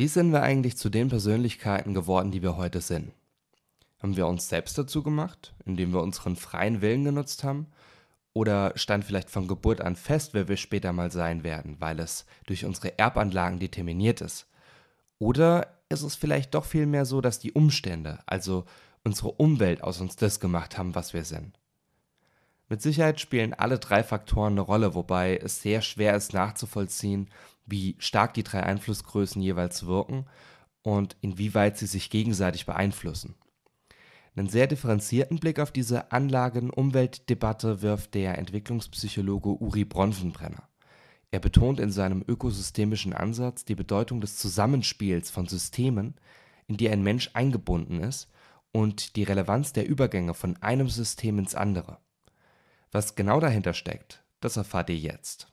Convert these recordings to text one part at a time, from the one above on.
Wie sind wir eigentlich zu den Persönlichkeiten geworden, die wir heute sind? Haben wir uns selbst dazu gemacht, indem wir unseren freien Willen genutzt haben? Oder stand vielleicht von Geburt an fest, wer wir später mal sein werden, weil es durch unsere Erbanlagen determiniert ist? Oder ist es vielleicht doch vielmehr so, dass die Umstände, also unsere Umwelt, aus uns das gemacht haben, was wir sind? Mit Sicherheit spielen alle drei Faktoren eine Rolle, wobei es sehr schwer ist nachzuvollziehen, wie stark die drei Einflussgrößen jeweils wirken und inwieweit sie sich gegenseitig beeinflussen. Einen sehr differenzierten Blick auf diese Anlagen-Umweltdebatte wirft der Entwicklungspsychologe Uri Bronfenbrenner. Er betont in seinem ökosystemischen Ansatz die Bedeutung des Zusammenspiels von Systemen, in die ein Mensch eingebunden ist, und die Relevanz der Übergänge von einem System ins andere. Was genau dahinter steckt, das erfahrt ihr jetzt.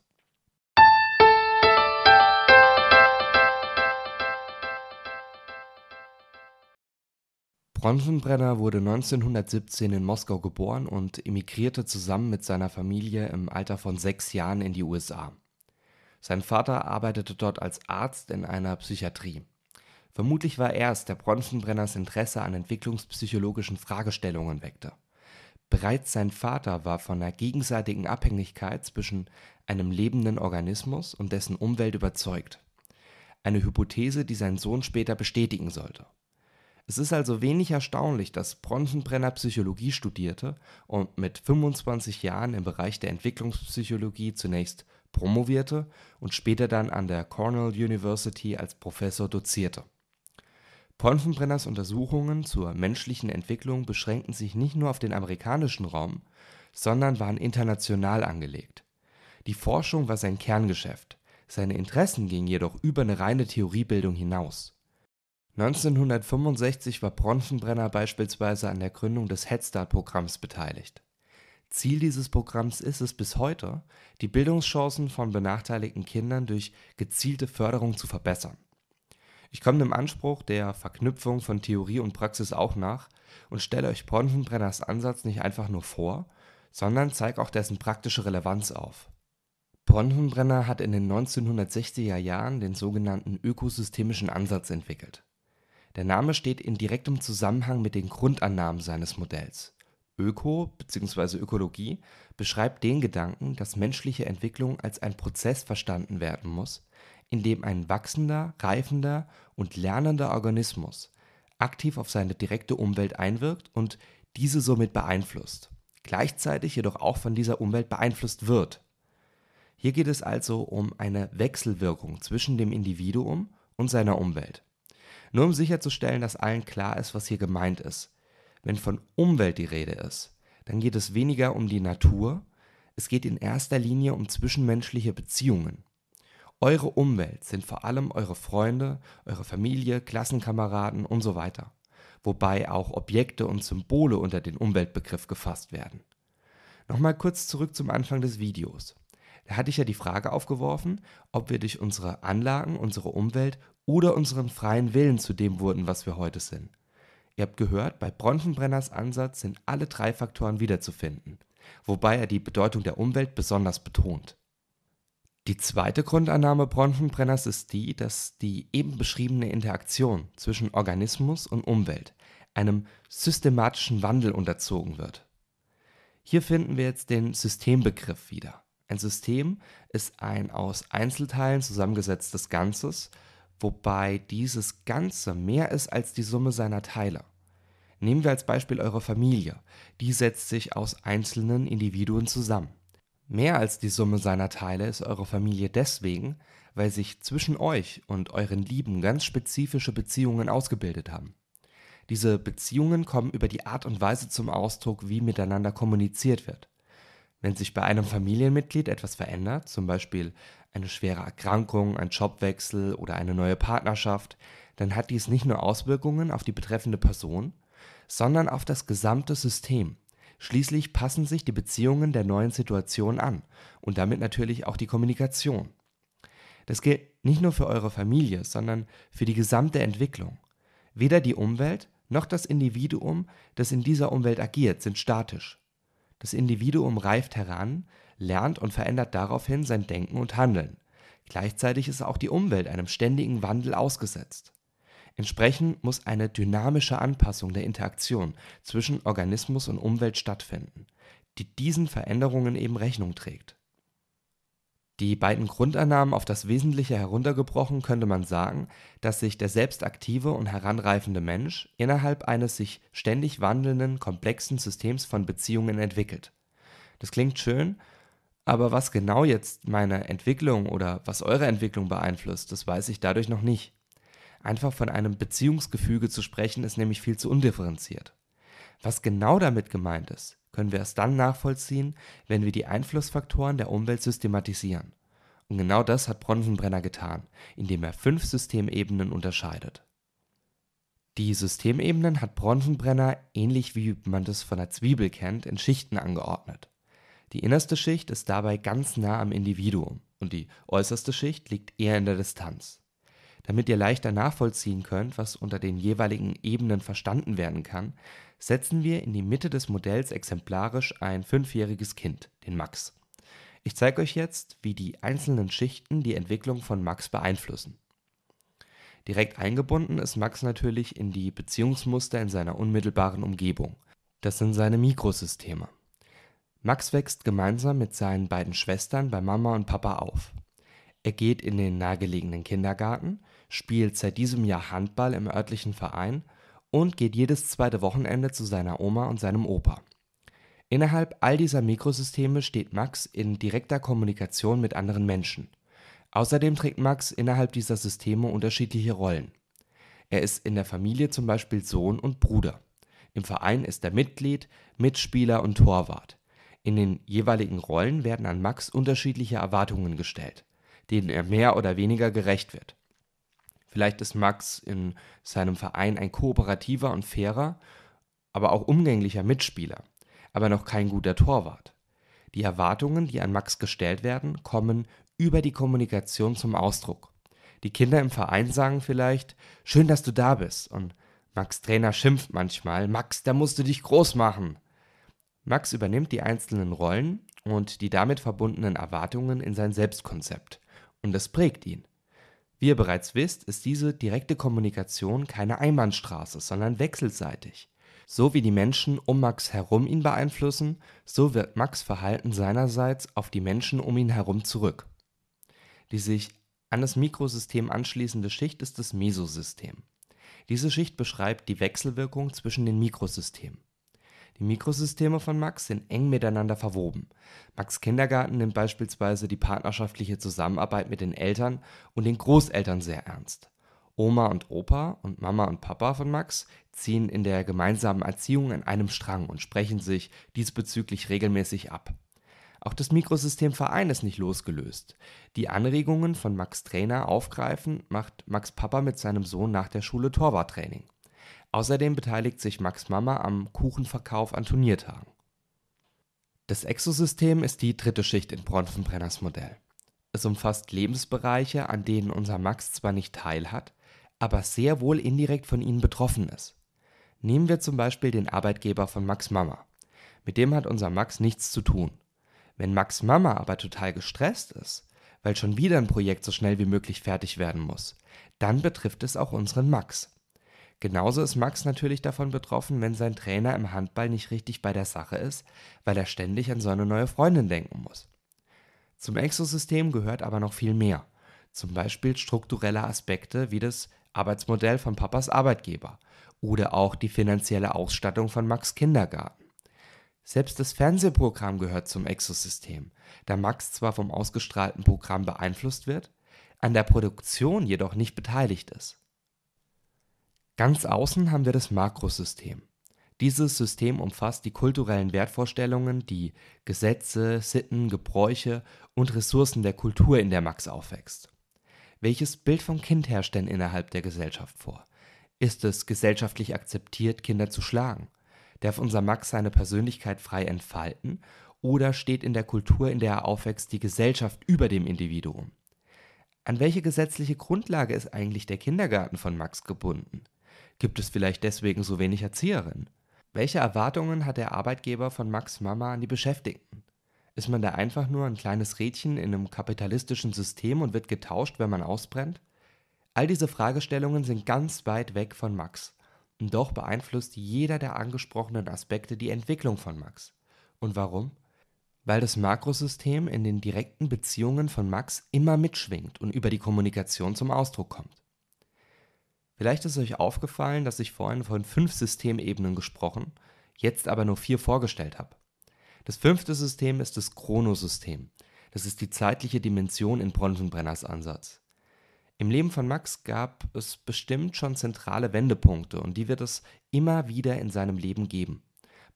Bronfenbrenner wurde 1917 in Moskau geboren und emigrierte zusammen mit seiner Familie im Alter von sechs Jahren in die USA. Sein Vater arbeitete dort als Arzt in einer Psychiatrie. Vermutlich war er es, der Bronfenbrenners Interesse an entwicklungspsychologischen Fragestellungen weckte. Bereits sein Vater war von der gegenseitigen Abhängigkeit zwischen einem lebenden Organismus und dessen Umwelt überzeugt – eine Hypothese, die sein Sohn später bestätigen sollte es ist also wenig erstaunlich, dass Bronfenbrenner Psychologie studierte und mit 25 Jahren im Bereich der Entwicklungspsychologie zunächst promovierte und später dann an der Cornell University als Professor dozierte. Ponfenbrenners Untersuchungen zur menschlichen Entwicklung beschränkten sich nicht nur auf den amerikanischen Raum, sondern waren international angelegt. Die Forschung war sein Kerngeschäft, seine Interessen gingen jedoch über eine reine Theoriebildung hinaus 1965 war Bronfenbrenner beispielsweise an der Gründung des Head Start-Programms beteiligt. Ziel dieses Programms ist es bis heute, die Bildungschancen von benachteiligten Kindern durch gezielte Förderung zu verbessern. Ich komme dem Anspruch der Verknüpfung von Theorie und Praxis auch nach und stelle euch Bronfenbrenners Ansatz nicht einfach nur vor, sondern zeige auch dessen praktische Relevanz auf. Bronfenbrenner hat in den 1960er Jahren den sogenannten ökosystemischen Ansatz entwickelt der Name steht in direktem Zusammenhang mit den Grundannahmen seines Modells. Öko bzw. Ökologie beschreibt den Gedanken, dass menschliche Entwicklung als ein Prozess verstanden werden muss, in dem ein wachsender, reifender und lernender Organismus aktiv auf seine direkte Umwelt einwirkt und diese somit beeinflusst, gleichzeitig jedoch auch von dieser Umwelt beeinflusst wird. Hier geht es also um eine Wechselwirkung zwischen dem Individuum und seiner Umwelt nur um sicherzustellen, dass allen klar ist, was hier gemeint ist. Wenn von Umwelt die Rede ist, dann geht es weniger um die Natur, es geht in erster Linie um zwischenmenschliche Beziehungen. Eure Umwelt sind vor allem eure Freunde, eure Familie, Klassenkameraden und so weiter. Wobei auch Objekte und Symbole unter den Umweltbegriff gefasst werden. Nochmal kurz zurück zum Anfang des Videos. Da hatte ich ja die Frage aufgeworfen, ob wir durch unsere Anlagen unsere Umwelt oder unseren freien Willen zu dem wurden, was wir heute sind. Ihr habt gehört, bei Bronfenbrenners Ansatz sind alle drei Faktoren wiederzufinden, wobei er die Bedeutung der Umwelt besonders betont. Die zweite Grundannahme Bronfenbrenners ist die, dass die eben beschriebene Interaktion zwischen Organismus und Umwelt einem systematischen Wandel unterzogen wird. Hier finden wir jetzt den Systembegriff wieder. Ein System ist ein aus Einzelteilen zusammengesetztes Ganzes, wobei dieses Ganze mehr ist als die Summe seiner Teile. Nehmen wir als Beispiel eure Familie. Die setzt sich aus einzelnen Individuen zusammen. Mehr als die Summe seiner Teile ist eure Familie deswegen, weil sich zwischen euch und euren Lieben ganz spezifische Beziehungen ausgebildet haben. Diese Beziehungen kommen über die Art und Weise zum Ausdruck, wie miteinander kommuniziert wird. Wenn sich bei einem Familienmitglied etwas verändert, zum Beispiel eine schwere Erkrankung, ein Jobwechsel oder eine neue Partnerschaft, dann hat dies nicht nur Auswirkungen auf die betreffende Person, sondern auf das gesamte System. Schließlich passen sich die Beziehungen der neuen Situation an und damit natürlich auch die Kommunikation. Das gilt nicht nur für eure Familie, sondern für die gesamte Entwicklung. Weder die Umwelt noch das Individuum, das in dieser Umwelt agiert, sind statisch. Das Individuum reift heran, lernt und verändert daraufhin sein Denken und Handeln. Gleichzeitig ist auch die Umwelt einem ständigen Wandel ausgesetzt. Entsprechend muss eine dynamische Anpassung der Interaktion zwischen Organismus und Umwelt stattfinden, die diesen Veränderungen eben Rechnung trägt die beiden Grundannahmen auf das Wesentliche heruntergebrochen könnte man sagen, dass sich der selbst aktive und heranreifende Mensch innerhalb eines sich ständig wandelnden, komplexen Systems von Beziehungen entwickelt. Das klingt schön, aber was genau jetzt meine Entwicklung oder was eure Entwicklung beeinflusst, das weiß ich dadurch noch nicht. Einfach von einem Beziehungsgefüge zu sprechen, ist nämlich viel zu undifferenziert. Was genau damit gemeint ist, können wir erst dann nachvollziehen, wenn wir die Einflussfaktoren der Umwelt systematisieren. Und genau das hat Bronfenbrenner getan, indem er fünf Systemebenen unterscheidet. Die Systemebenen hat Bronfenbrenner, ähnlich wie man das von der Zwiebel kennt, in Schichten angeordnet. Die innerste Schicht ist dabei ganz nah am Individuum und die äußerste Schicht liegt eher in der Distanz. Damit ihr leichter nachvollziehen könnt, was unter den jeweiligen Ebenen verstanden werden kann, setzen wir in die Mitte des Modells exemplarisch ein fünfjähriges Kind, den Max. Ich zeige euch jetzt, wie die einzelnen Schichten die Entwicklung von Max beeinflussen. Direkt eingebunden ist Max natürlich in die Beziehungsmuster in seiner unmittelbaren Umgebung. Das sind seine Mikrosysteme. Max wächst gemeinsam mit seinen beiden Schwestern bei Mama und Papa auf. Er geht in den nahegelegenen Kindergarten, spielt seit diesem Jahr Handball im örtlichen Verein und geht jedes zweite Wochenende zu seiner Oma und seinem Opa. Innerhalb all dieser Mikrosysteme steht Max in direkter Kommunikation mit anderen Menschen. Außerdem trägt Max innerhalb dieser Systeme unterschiedliche Rollen. Er ist in der Familie zum Beispiel Sohn und Bruder. Im Verein ist er Mitglied, Mitspieler und Torwart. In den jeweiligen Rollen werden an Max unterschiedliche Erwartungen gestellt, denen er mehr oder weniger gerecht wird. Vielleicht ist Max in seinem Verein ein kooperativer und fairer, aber auch umgänglicher Mitspieler, aber noch kein guter Torwart. Die Erwartungen, die an Max gestellt werden, kommen über die Kommunikation zum Ausdruck. Die Kinder im Verein sagen vielleicht, schön, dass du da bist. Und Max Trainer schimpft manchmal, Max, da musst du dich groß machen. Max übernimmt die einzelnen Rollen und die damit verbundenen Erwartungen in sein Selbstkonzept. Und das prägt ihn. Wie ihr bereits wisst, ist diese direkte Kommunikation keine Einbahnstraße, sondern wechselseitig. So wie die Menschen um Max herum ihn beeinflussen, so wirkt Max Verhalten seinerseits auf die Menschen um ihn herum zurück. Die sich an das Mikrosystem anschließende Schicht ist das Mesosystem. Diese Schicht beschreibt die Wechselwirkung zwischen den Mikrosystemen. Die Mikrosysteme von Max sind eng miteinander verwoben. Max’ Kindergarten nimmt beispielsweise die partnerschaftliche Zusammenarbeit mit den Eltern und den Großeltern sehr ernst. Oma und Opa und Mama und Papa von Max ziehen in der gemeinsamen Erziehung an einem Strang und sprechen sich diesbezüglich regelmäßig ab. Auch das Mikrosystemverein ist nicht losgelöst. Die Anregungen von Max’ Trainer aufgreifen, macht Max’ Papa mit seinem Sohn nach der Schule Torwarttraining Außerdem beteiligt sich Max Mama am Kuchenverkauf an Turniertagen. Das Exosystem ist die dritte Schicht in Bronfenbrenners Modell. Es umfasst Lebensbereiche, an denen unser Max zwar nicht teilhat, aber sehr wohl indirekt von ihnen betroffen ist. Nehmen wir zum Beispiel den Arbeitgeber von Max Mama. Mit dem hat unser Max nichts zu tun. Wenn Max Mama aber total gestresst ist, weil schon wieder ein Projekt so schnell wie möglich fertig werden muss, dann betrifft es auch unseren Max. Genauso ist Max natürlich davon betroffen, wenn sein Trainer im Handball nicht richtig bei der Sache ist, weil er ständig an seine neue Freundin denken muss. Zum Exosystem gehört aber noch viel mehr, zum Beispiel strukturelle Aspekte wie das Arbeitsmodell von Papas Arbeitgeber oder auch die finanzielle Ausstattung von Max Kindergarten. Selbst das Fernsehprogramm gehört zum Exosystem, da Max zwar vom ausgestrahlten Programm beeinflusst wird, an der Produktion jedoch nicht beteiligt ist. Ganz außen haben wir das Makrosystem. Dieses System umfasst die kulturellen Wertvorstellungen, die Gesetze, Sitten, Gebräuche und Ressourcen der Kultur, in der Max aufwächst. Welches Bild vom Kind herrscht denn innerhalb der Gesellschaft vor? Ist es gesellschaftlich akzeptiert, Kinder zu schlagen? Darf unser Max seine Persönlichkeit frei entfalten? Oder steht in der Kultur, in der er aufwächst, die Gesellschaft über dem Individuum? An welche gesetzliche Grundlage ist eigentlich der Kindergarten von Max gebunden? Gibt es vielleicht deswegen so wenig Erzieherinnen? Welche Erwartungen hat der Arbeitgeber von Max Mama an die Beschäftigten? Ist man da einfach nur ein kleines Rädchen in einem kapitalistischen System und wird getauscht, wenn man ausbrennt? All diese Fragestellungen sind ganz weit weg von Max. Und doch beeinflusst jeder der angesprochenen Aspekte die Entwicklung von Max. Und warum? Weil das Makrosystem in den direkten Beziehungen von Max immer mitschwingt und über die Kommunikation zum Ausdruck kommt. Vielleicht ist euch aufgefallen, dass ich vorhin von fünf Systemebenen gesprochen, jetzt aber nur vier vorgestellt habe. Das fünfte System ist das Chronosystem. Das ist die zeitliche Dimension in Bronfenbrenners Ansatz. Im Leben von Max gab es bestimmt schon zentrale Wendepunkte und die wird es immer wieder in seinem Leben geben.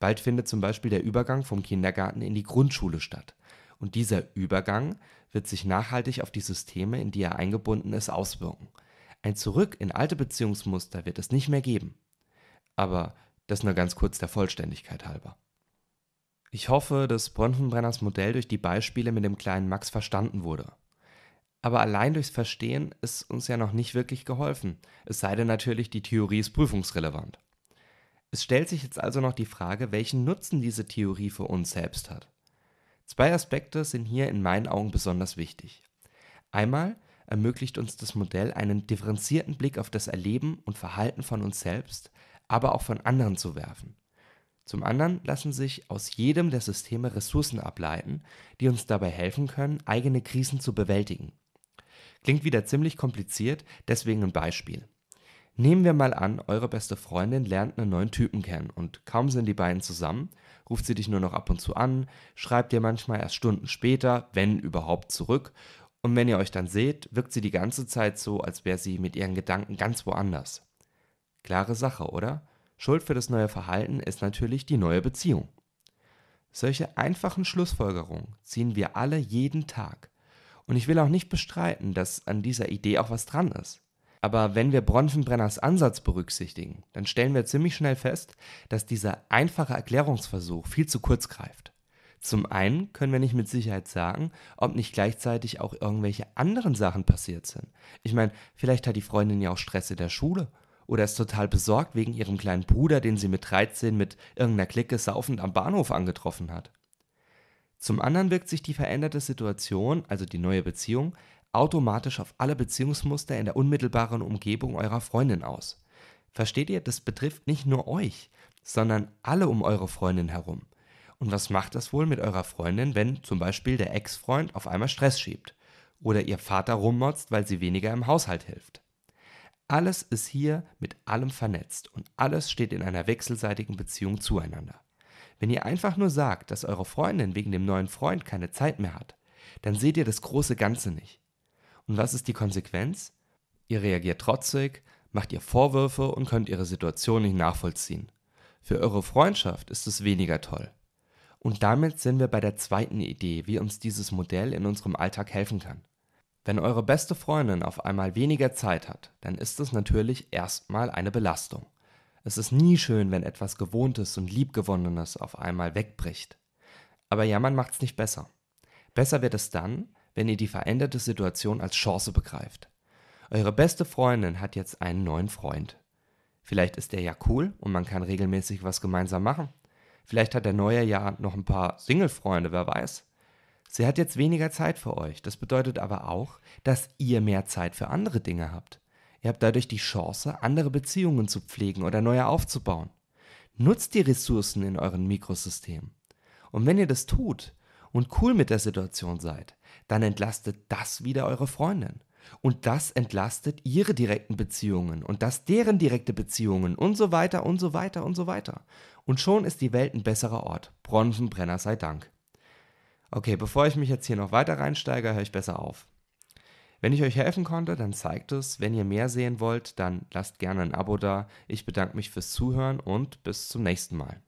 Bald findet zum Beispiel der Übergang vom Kindergarten in die Grundschule statt. Und dieser Übergang wird sich nachhaltig auf die Systeme, in die er eingebunden ist, auswirken. Ein Zurück in alte Beziehungsmuster wird es nicht mehr geben. Aber das nur ganz kurz der Vollständigkeit halber. Ich hoffe, dass Bronfenbrenners Modell durch die Beispiele mit dem kleinen Max verstanden wurde. Aber allein durchs Verstehen ist uns ja noch nicht wirklich geholfen, es sei denn natürlich, die Theorie ist prüfungsrelevant. Es stellt sich jetzt also noch die Frage, welchen Nutzen diese Theorie für uns selbst hat. Zwei Aspekte sind hier in meinen Augen besonders wichtig. Einmal, ermöglicht uns das Modell, einen differenzierten Blick auf das Erleben und Verhalten von uns selbst, aber auch von anderen zu werfen. Zum anderen lassen sich aus jedem der Systeme Ressourcen ableiten, die uns dabei helfen können, eigene Krisen zu bewältigen. Klingt wieder ziemlich kompliziert, deswegen ein Beispiel. Nehmen wir mal an, eure beste Freundin lernt einen neuen Typen kennen und kaum sind die beiden zusammen, ruft sie dich nur noch ab und zu an, schreibt dir manchmal erst Stunden später, wenn überhaupt, zurück und wenn ihr euch dann seht, wirkt sie die ganze Zeit so, als wäre sie mit ihren Gedanken ganz woanders. Klare Sache, oder? Schuld für das neue Verhalten ist natürlich die neue Beziehung. Solche einfachen Schlussfolgerungen ziehen wir alle jeden Tag. Und ich will auch nicht bestreiten, dass an dieser Idee auch was dran ist. Aber wenn wir Bronfenbrenners Ansatz berücksichtigen, dann stellen wir ziemlich schnell fest, dass dieser einfache Erklärungsversuch viel zu kurz greift. Zum einen können wir nicht mit Sicherheit sagen, ob nicht gleichzeitig auch irgendwelche anderen Sachen passiert sind. Ich meine, vielleicht hat die Freundin ja auch Stress in der Schule oder ist total besorgt wegen ihrem kleinen Bruder, den sie mit 13 mit irgendeiner Clique saufend am Bahnhof angetroffen hat. Zum anderen wirkt sich die veränderte Situation, also die neue Beziehung, automatisch auf alle Beziehungsmuster in der unmittelbaren Umgebung eurer Freundin aus. Versteht ihr, das betrifft nicht nur euch, sondern alle um eure Freundin herum. Und was macht das wohl mit eurer Freundin, wenn zum Beispiel der Ex-Freund auf einmal Stress schiebt oder ihr Vater rummotzt, weil sie weniger im Haushalt hilft? Alles ist hier mit allem vernetzt und alles steht in einer wechselseitigen Beziehung zueinander. Wenn ihr einfach nur sagt, dass eure Freundin wegen dem neuen Freund keine Zeit mehr hat, dann seht ihr das große Ganze nicht. Und was ist die Konsequenz? Ihr reagiert trotzig, macht ihr Vorwürfe und könnt ihre Situation nicht nachvollziehen. Für eure Freundschaft ist es weniger toll. Und damit sind wir bei der zweiten Idee, wie uns dieses Modell in unserem Alltag helfen kann. Wenn eure beste Freundin auf einmal weniger Zeit hat, dann ist es natürlich erstmal eine Belastung. Es ist nie schön, wenn etwas Gewohntes und Liebgewonnenes auf einmal wegbricht. Aber jammern macht's nicht besser. Besser wird es dann, wenn ihr die veränderte Situation als Chance begreift. Eure beste Freundin hat jetzt einen neuen Freund. Vielleicht ist er ja cool und man kann regelmäßig was gemeinsam machen. Vielleicht hat der Neue Jahr noch ein paar Single-Freunde, wer weiß. Sie hat jetzt weniger Zeit für euch. Das bedeutet aber auch, dass ihr mehr Zeit für andere Dinge habt. Ihr habt dadurch die Chance, andere Beziehungen zu pflegen oder neue aufzubauen. Nutzt die Ressourcen in euren Mikrosystemen. Und wenn ihr das tut und cool mit der Situation seid, dann entlastet das wieder eure Freundin. Und das entlastet ihre direkten Beziehungen und das deren direkte Beziehungen und so weiter und so weiter und so weiter. Und schon ist die Welt ein besserer Ort. Bronzenbrenner sei Dank. Okay, bevor ich mich jetzt hier noch weiter reinsteige, höre ich besser auf. Wenn ich euch helfen konnte, dann zeigt es. Wenn ihr mehr sehen wollt, dann lasst gerne ein Abo da. Ich bedanke mich fürs Zuhören und bis zum nächsten Mal.